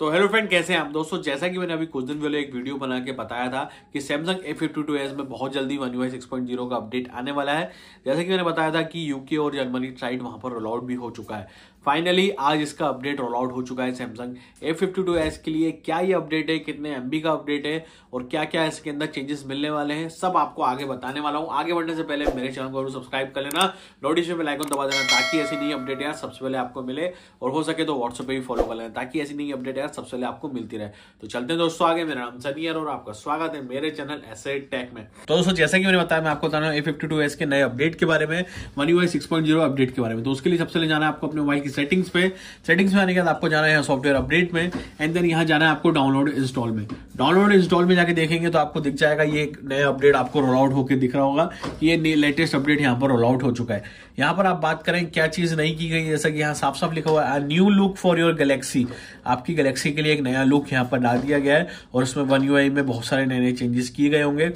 तो hello friend कैसे हैं आप दोस्तों जैसा कि मैंने अभी कुछ दिन पहले एक वीडियो बना के बताया था कि Samsung A fifty two S में बहुत जल्दी One UI six point zero का अपडेट आने वाला है जैसा कि मैंने बताया था कि यूके और जर्मनी साइड वहां पर रोल आउट भी हो चुका है फाइनली आज इसका अपडेट रोल आउट हो चुका है Samsung A fifty two S के लिए क्या ये अपडेट है कितने एम का अपडेट है और क्या क्या इसके अंदर चेंजेस मिलने वाले हैं सब आपको आगे बताने वाला हूँ आगे बढ़ने से पहले मेरे चैनल को सब्सक्राइब कर लेना नोटिफिकेशन पे लाइक दबा देना ताकि ऐसी नई अपडेट यार सबसे पहले आपको मिले और हो सके तो व्हाट्सएप पर भी फॉलो कर लेना ताकि ऐसी नई अपडेट यार सबसे पहले आपको मिलती रहे तो चलते हैं दोस्तों आगे मेरा नाम सनियर और आपका स्वागत है मेरे चैनल ऐसे टेक में तो दोस्तों जैसा कि मैंने बताया मैं आपको बता रहा हूँ ए फिफ्टी टू एस के नए अपडेट के बारे में One UI six point zero update के बारे में तो उसके लिए सबसे पहले जाना आपको अपने मोबाइल की सेटिंग्स पे सेटिंग्स में आने के बाद आपको जाना है सॉफ्टवेयर अपडेट में एंड देन यहाँ जाना है आपको डाउनलोड इंस्टॉल में डाउनलोड इंस्टॉल में जाके देखेंगे तो आपको दिख जाएगा ये एक नया अपडेट आपको रोल आउट होकर दिख रहा होगा ये लेटेस्ट अपडेट यहाँ पर रोल आउट हो चुका है यहाँ पर आप बात करें क्या चीज नहीं की गई जैसा कि यहाँ साफ साफ लिखा हुआ है new look for your Galaxy आपकी गैलेक्सी के लिए एक नया लुक यहाँ पर डाल दिया गया है और उसमें वन यू में बहुत सारे नए नए चेंजेस किए गए होंगे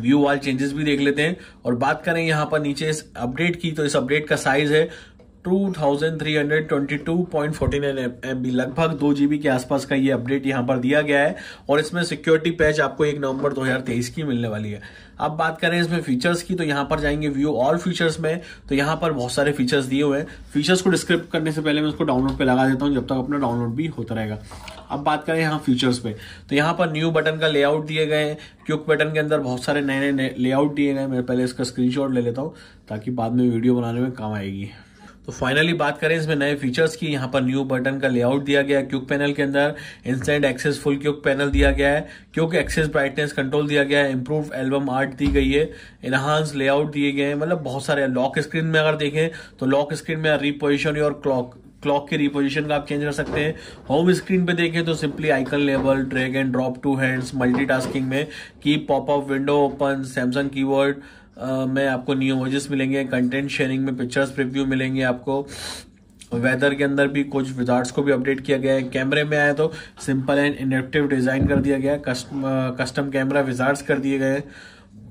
व्यू वाल चेंजेस भी देख लेते हैं और बात करें यहाँ पर नीचे इस अपडेट की तो इस अपडेट का साइज है 2322.49 एमबी लगभग दो जीबी के आसपास का ये अपडेट यहाँ पर दिया गया है और इसमें सिक्योरिटी पैच आपको एक नवंबर 2023 की मिलने वाली है अब बात करें इसमें फीचर्स की तो यहाँ पर जाएंगे व्यू और फीचर्स में तो यहाँ पर बहुत सारे फीचर्स दिए हुए हैं फीचर्स को डिस्क्रिप्ट करने से पहले मैं उसको डाउनलोड पे लगा देता हूँ जब तक अपना डाउनलोड भी होता रहेगा अब बात करें यहाँ फीचर्स पे तो यहाँ पर न्यू बटन का लेआउट दिए गए हैं क्यूक बटन के अंदर बहुत सारे नए नए लेआउट दिए गए मैं पहले इसका स्क्रीनशॉट ले लेता हूँ ताकि बाद में वीडियो बनाने में काम आएगी तो फाइनली बात करें इसमें नए फीचर्स की यहाँ पर न्यू बटन का लेआउट दिया गया है क्यूक पैनल के अंदर instant access full quick panel दिया गया है क्यूक एक्सेस ब्राइटनेस कंट्रोल दिया गया है इम्प्रूव एल्बम आर्ट दी गई है इनहांस लेआउट दिए गए हैं मतलब बहुत सारे लॉक स्क्रीन में अगर देखें तो लॉक स्क्रीन में रिपोजिशन और क्लॉक क्लॉक के रिपोजिशन का आप चेंज कर सकते हैं होम स्क्रीन पे देखें तो सिंपली आइकन लेवल drag and drop to hands multitasking में की popup window open Samsung keyboard में आपको वजेस मिलेंगे कंटेंट शेयरिंग में पिक्चर्स प्रिव्यू मिलेंगे आपको वेदर के अंदर भी कुछ विजार्ट को भी अपडेट किया गया है कैमरे में आया तो सिंपल एंड इंडक्टिव डिज़ाइन कर दिया गया कस्टम कस्टम कैमरा विजार्ट्स कर दिए गए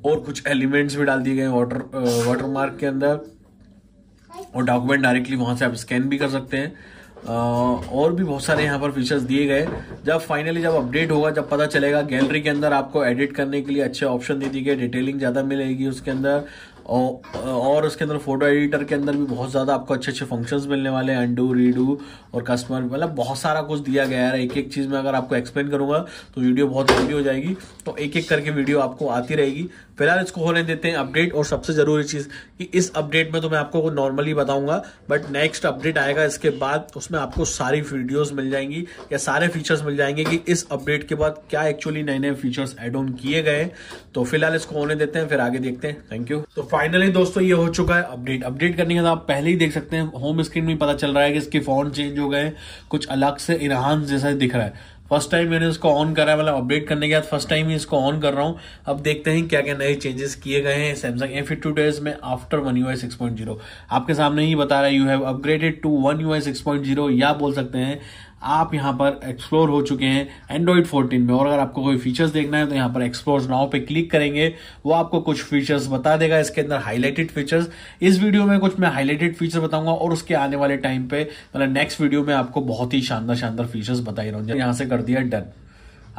और कुछ एलिमेंट्स भी डाल दिए गए वाटर वाटर मार्क के अंदर और डॉक्यूमेंट डायरेक्टली वहां से आप स्कैन भी कर सकते हैं और भी बहुत सारे यहाँ पर फीचर्स दिए गए जब फाइनली जब अपडेट होगा जब पता चलेगा गैलरी के अंदर आपको एडिट करने के लिए अच्छे ऑप्शन दे दिए गए डिटेलिंग ज़्यादा मिलेगी उसके अंदर और उसके अंदर फोटो एडिटर के अंदर भी बहुत ज़्यादा आपको अच्छे अच्छे फंक्शंस मिलने वाले हैं अंडू रीडू और कस्टमर मतलब बहुत सारा कुछ दिया गया है एक एक चीज़ में अगर आपको एक्सप्लेन करूँगा तो वीडियो बहुत लंबी हो जाएगी तो एक एक करके वीडियो आपको आती रहेगी फिलहाल इसको होने देते हैं अपडेट और सबसे ज़रूरी चीज़ कि इस अपडेट में तो मैं आपको नॉर्मली बताऊँगा बट नेक्स्ट अपडेट आएगा इसके बाद उसमें आपको सारी वीडियोज़ मिल जाएंगी या सारे फीचर्स मिल जाएंगे कि इस अपडेट के बाद क्या एक्चुअली नए नए फीचर्स एड ऑन किए गए तो फिलहाल इसको होने देते हैं फिर आगे देखते हैं थैंक यू तो फाइनली दोस्तों ये हो चुका है अपडेट अपडेट करने के बाद आप पहले ही देख सकते हैं होम स्क्रीन में पता चल रहा है कि इसके फोन चेंज हो गए कुछ अलग से इनहान जैसा दिख रहा है फर्स्ट टाइम मैंने इसको ऑन करा है मतलब अपडेट करने के बाद फर्स्ट टाइम ही इसको ऑन कर रहा हूँ अब देखते हैं क्या क्या नए चेंजेस किए गए हैं सैमसंग ए फिफ्टी डेज में after One UI six point zero आपके सामने ही बता रहा है you have upgraded to One UI six point zero या बोल सकते हैं आप यहाँ पर एक्सप्लोर हो चुके हैं एंड्रॉइड 14 में और अगर आपको कोई फीचर्स देखना है तो यहां पर एक्सप्लोर नाव पे क्लिक करेंगे वो आपको कुछ फीचर्स बता देगा इसके अंदर हाईलाइटेड फीचर्स इस वीडियो में कुछ मैं हाईलाइटेड फीचर बताऊंगा और उसके आने वाले टाइम पे मतलब नेक्स्ट वीडियो में आपको बहुत ही शानदार शानदार फीचर्स बताई रहा हूँ यहाँ से कर दिया डन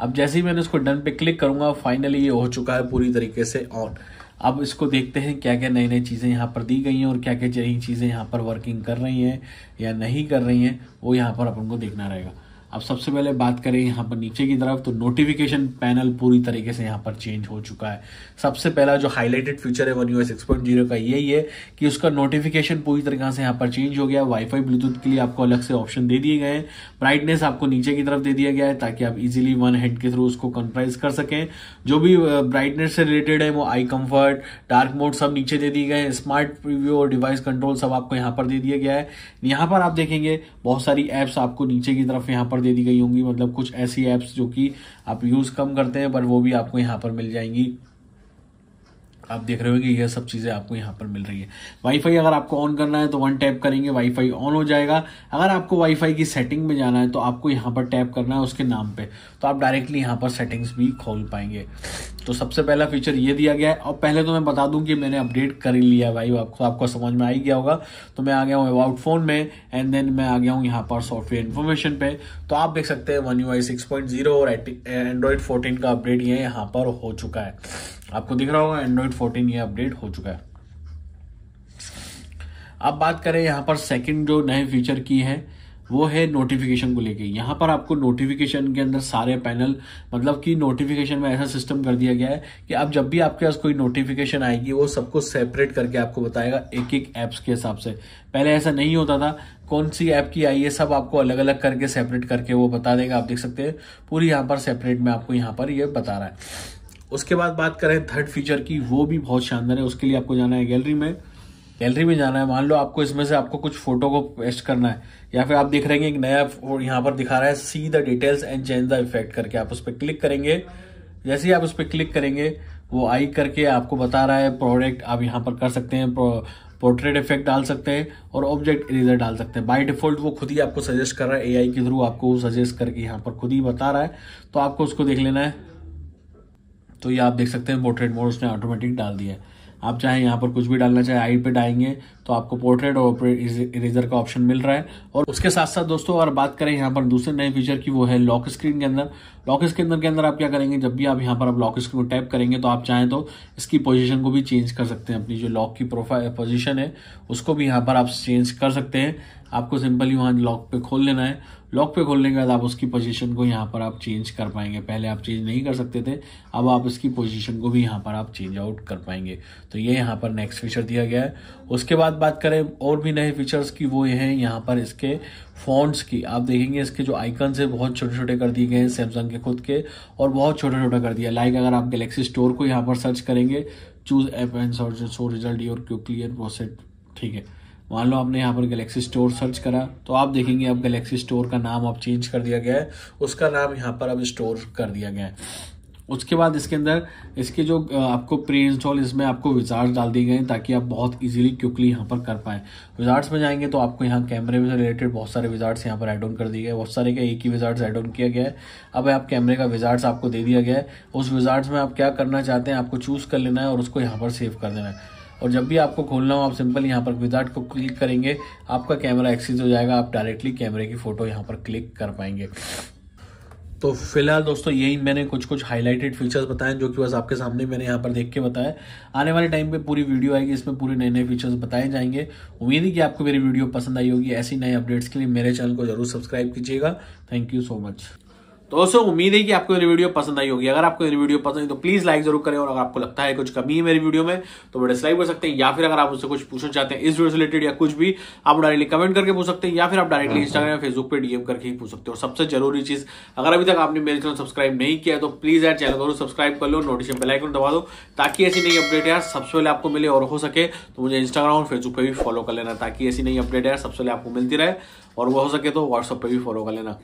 अब जैसे ही मैंने उसको डन पे क्लिक करूंगा फाइनली ये हो चुका है पूरी तरीके से ऑन अब इसको देखते हैं क्या क्या नई नई चीज़ें यहाँ पर दी गई हैं और क्या क्या नई चीज़ें यहाँ पर वर्किंग कर रही हैं या नहीं कर रही हैं वो यहाँ पर अपन को देखना रहेगा अब सबसे पहले बात करें यहाँ पर नीचे की तरफ तो नोटिफिकेशन पैनल पूरी तरीके से यहाँ पर चेंज हो चुका है सबसे पहला जो हाईलाइटेड फीचर है वन यू एस का यही है कि उसका नोटिफिकेशन पूरी तरीके से यहाँ पर चेंज हो गया वाईफाई ब्लूटूथ के लिए आपको अलग से ऑप्शन दे दिए गए हैं ब्राइटनेस आपको नीचे की तरफ दे दिया गया है ताकि आप इजिली वन हेड के थ्रू उसको कंप्राइज कर सकें जो भी ब्राइटनेस से रिलेटेड है वो आई कंफर्ट डार्क मोड सब नीचे दे दिए गए हैं स्मार्ट प्रीव्यू और डिवाइस कंट्रोल सब आपको यहाँ पर दे दिया गया है यहाँ पर आप देखेंगे बहुत सारी एप्स आपको नीचे की तरफ यहाँ पर पर दे दी गई होंगी मतलब कुछ ऐसी ऐप्स जो कि आप यूज़ कम करते हैं पर वो भी आपको यहाँ पर मिल जाएंगी आप देख रहे हो कि यह सब चीज़ें आपको यहाँ पर मिल रही है वाईफाई अगर आपको ऑन करना है तो वन टैप करेंगे वाईफाई ऑन हो जाएगा अगर आपको वाईफाई की सेटिंग में जाना है तो आपको यहाँ पर टैप करना है उसके नाम पर तो आप डायरेक्टली यहाँ पर सेटिंग्स भी खोल पाएंगे तो सबसे पहला फीचर ये दिया गया है और पहले तो मैं बता दूं कि मैंने अपडेट कर ही लिया भाई आपको तो आपको समझ में आ ही गया होगा तो मैं आ गया हूँ अबाउट फोन में एंड देन मैं आ गया हूँ यहाँ पर सॉफ्टवेयर इन्फॉर्मेशन पे तो आप देख सकते हैं One UI six point zero और एंड्रॉइड फोर्टीन का अपडेट ये यहाँ पर हो चुका है आपको दिख रहा होगा एंड्रॉइड 14 ये अपडेट हो चुका है अब बात करें यहाँ पर सेकंड जो नए फीचर की है वो है नोटिफिकेशन को लेके यहाँ पर आपको नोटिफिकेशन के अंदर सारे पैनल मतलब कि नोटिफिकेशन में ऐसा सिस्टम कर दिया गया है कि अब जब भी आपके पास कोई नोटिफिकेशन आएगी वो सबको सेपरेट करके आपको बताएगा एक एक ऐप्स के हिसाब से पहले ऐसा नहीं होता था कौन सी ऐप की आई है सब आपको अलग अलग करके सेपरेट करके वो बता देगा आप देख सकते हैं पूरी यहाँ पर सेपरेट में आपको यहाँ पर ये यह बता रहा है उसके बाद बात करें थर्ड फीचर की वो भी बहुत शानदार है उसके लिए आपको जाना है गैलरी में गैलरी में जाना है मान लो आपको इसमें से आपको कुछ फोटो को पेस्ट करना है या फिर आप देख रहे हैं एक नया यहाँ पर दिखा रहा है see the details and change the effect करके आप उस पर क्लिक करेंगे जैसे ही आप उस पर क्लिक करेंगे वो आई करके आपको बता रहा है प्रोडक्ट आप यहाँ पर कर सकते हैं पोर्ट्रेट इफेक्ट डाल सकते हैं और ऑब्जेक्ट इरेजर डाल सकते हैं बाय डिफॉल्ट वो खुद ही आपको सजेस्ट कर रहा है एआई के थ्रू आपको सजेस्ट करके यहाँ पर खुद ही बता रहा है तो आपको उसको देख लेना है तो ये आप देख सकते हैं पोर्ट्रेट मोड उसने ऑटोमेटिक डाल दिया है आप चाहे यहाँ पर कुछ भी डालना चाहे आई पे डालेंगे तो आपको पोर्ट्रेट और इरेजर का ऑप्शन मिल रहा है और उसके साथ साथ दोस्तों अगर बात करें यहाँ पर दूसरे नए फीचर की वो है लॉक स्क्रीन के अंदर लॉक स्क्रीन के अंदर आप क्या करेंगे जब भी आप यहाँ पर आप लॉक स्क्रीन को टैप करेंगे तो आप चाहें तो इसकी पोजिशन को भी चेंज कर सकते हैं अपनी जो लॉक की प्रोफाइल पोजिशन है उसको भी यहाँ पर आप चेंज कर सकते हैं आपको सिंपली वहाँ लॉक पे खोल लेना है लॉक पे खोलने के बाद आप उसकी पोजीशन को यहाँ पर आप चेंज कर पाएंगे पहले आप चेंज नहीं कर सकते थे अब आप इसकी पोजीशन को भी यहाँ पर आप चेंज आउट कर पाएंगे तो ये यहाँ पर नेक्स्ट फीचर दिया गया है उसके बाद बात करें और भी नए फीचर्स की वो हैं यहाँ पर इसके फॉन्ट्स की आप देखेंगे इसके जो आइकन्स है बहुत छोटे छोटे कर दिए गए हैं सैमसंग के खुद के और बहुत छोटा छोटा कर दिया लाइक अगर आप गलेक्सी स्टोर को यहाँ पर सर्च करेंगे choose app and so result your queue clear प्रोसेट ठीक है मान लो आपने यहाँ पर गैलेक्सी स्टोर सर्च करा तो आप देखेंगे अब गैलेक्सी स्टोर का नाम अब चेंज कर दिया गया है उसका नाम यहाँ पर अब स्टोर कर दिया गया है उसके बाद इसके अंदर इसके जो आपको प्री इंस्टॉल इसमें आपको विजार्ड डाल दिए गए हैं ताकि आप बहुत इजीली क्विकली यहाँ पर कर पाएँ विजार्ड्स में जाएंगे तो आपको यहाँ कैमरे से रिलेटेड बहुत सारे विजार्ड्स यहाँ पर एड ऑन कर दिए गए बहुत सारे का एक ही विजार्ड्स एड ऑन किया गया है अब आप कैमरे का विजार्ड्स आपको दे दिया गया है उस विजार्ड्स में आप क्या करना चाहते हैं आपको चूज़ कर लेना है और उसको यहाँ पर सेव कर देना है और जब भी आपको खोलना हो आप सिंपल यहाँ पर विजार्ड को क्लिक करेंगे आपका कैमरा एक्सेस हो जाएगा आप डायरेक्टली कैमरे की फ़ोटो यहाँ पर क्लिक कर पाएंगे तो फिलहाल दोस्तों यही मैंने कुछ कुछ हाईलाइटेड फीचर्स बताए जो कि बस आपके सामने मैंने यहाँ पर देख के बताया आने वाले टाइम पे पूरी वीडियो आएगी इसमें पूरे नए नए फीचर्स बताए जाएंगे उम्मीद है कि आपको मेरी वीडियो पसंद आई होगी ऐसी नए अपडेट्स के लिए मेरे चैनल को जरूर सब्सक्राइब कीजिएगा थैंक यू सो मच तो दोस्तों उम्मीद है कि आपको मेरी वीडियो पसंद आई होगी अगर आपको मेरी वीडियो पसंद आई तो प्लीज लाइक जरूर करें और अगर आपको लगता है कुछ कमी है मेरी वीडियो में तो वो डिसलाइक कर सकते हैं या फिर अगर आप उससे कुछ पूछना चाहते हैं इस वीडियो से रिलेटेड या कुछ भी आप डायरेक्टली कमेंट करके पूछ सकते हैं या फिर आप डायरेक्टली हाँ, इंस्टाग्राम हाँ। या फेसबुक पर डीएम करके ही पूछ सकते हो सबसे जरूरी चीज अगर अभी तक आपने मेरे चैनल सब्सक्राइब नहीं किया तो प्लीज यार चैनल को सब्सक्राइब कर लो नोटिफिकेशन बेलाइकन दबा दो ताकि ऐसी नई अपडेट यार सबसे पहले आपको मिले और हो सके तो मुझे इंस्टाग्राम और फेसबुक पर भी फॉलो कर लेना ताकि ऐसी नई अपडेट यार सबसे पहले आपको मिलती रहे और वो हो सके तो व्हाट्सअप पर भी फॉलो कर लेना